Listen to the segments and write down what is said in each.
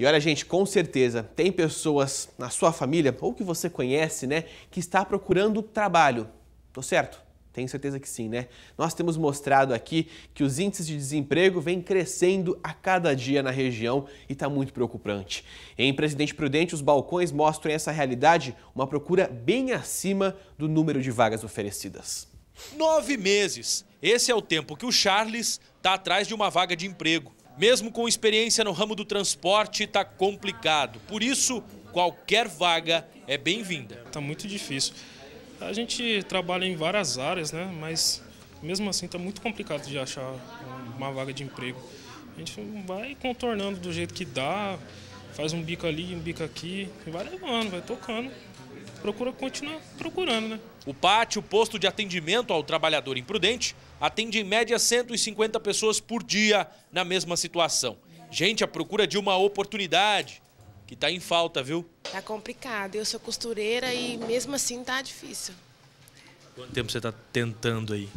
E olha, gente, com certeza tem pessoas na sua família ou que você conhece, né, que está procurando trabalho. Tô certo? Tenho certeza que sim, né? Nós temos mostrado aqui que os índices de desemprego vêm crescendo a cada dia na região e está muito preocupante. Em Presidente Prudente, os balcões mostram essa realidade, uma procura bem acima do número de vagas oferecidas. Nove meses. Esse é o tempo que o Charles está atrás de uma vaga de emprego. Mesmo com experiência no ramo do transporte, está complicado. Por isso, qualquer vaga é bem-vinda. Está muito difícil. A gente trabalha em várias áreas, né? mas mesmo assim está muito complicado de achar uma vaga de emprego. A gente vai contornando do jeito que dá, faz um bico ali, um bico aqui, e vai levando, vai tocando procura continuar procurando, né? O pátio, o posto de atendimento ao trabalhador imprudente, atende em média 150 pessoas por dia na mesma situação. Gente a procura de uma oportunidade, que está em falta, viu? Tá complicado. Eu sou costureira e mesmo assim tá difícil. Quanto tempo você está tentando aí?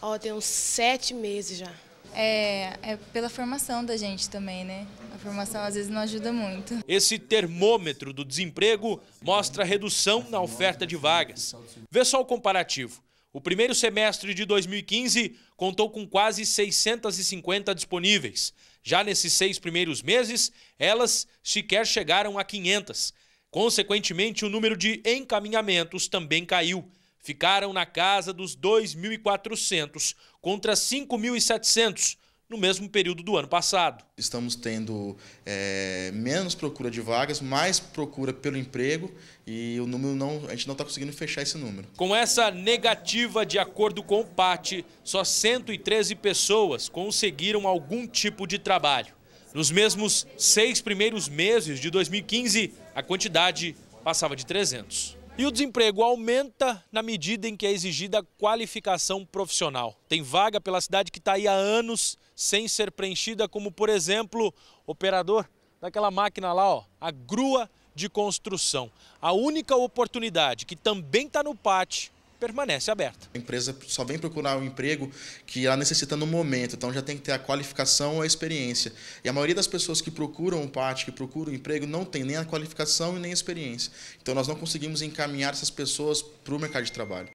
Ó, tem uns sete meses já. É, é pela formação da gente também, né? A formação às vezes não ajuda muito. Esse termômetro do desemprego mostra redução na oferta de vagas. Vê só o comparativo. O primeiro semestre de 2015 contou com quase 650 disponíveis. Já nesses seis primeiros meses, elas sequer chegaram a 500. Consequentemente, o número de encaminhamentos também caiu ficaram na casa dos 2.400 contra 5.700 no mesmo período do ano passado. Estamos tendo é, menos procura de vagas, mais procura pelo emprego e o número não, a gente não está conseguindo fechar esse número. Com essa negativa, de acordo com o PAT, só 113 pessoas conseguiram algum tipo de trabalho. Nos mesmos seis primeiros meses de 2015, a quantidade passava de 300. E o desemprego aumenta na medida em que é exigida qualificação profissional. Tem vaga pela cidade que está aí há anos sem ser preenchida, como, por exemplo, operador daquela máquina lá, ó, a grua de construção. A única oportunidade que também está no pátio permanece aberta. A empresa só vem procurar um emprego que ela necessita no momento, então já tem que ter a qualificação ou a experiência. E a maioria das pessoas que procuram o PAT, que procuram um emprego, não tem nem a qualificação e nem a experiência. Então nós não conseguimos encaminhar essas pessoas para o mercado de trabalho.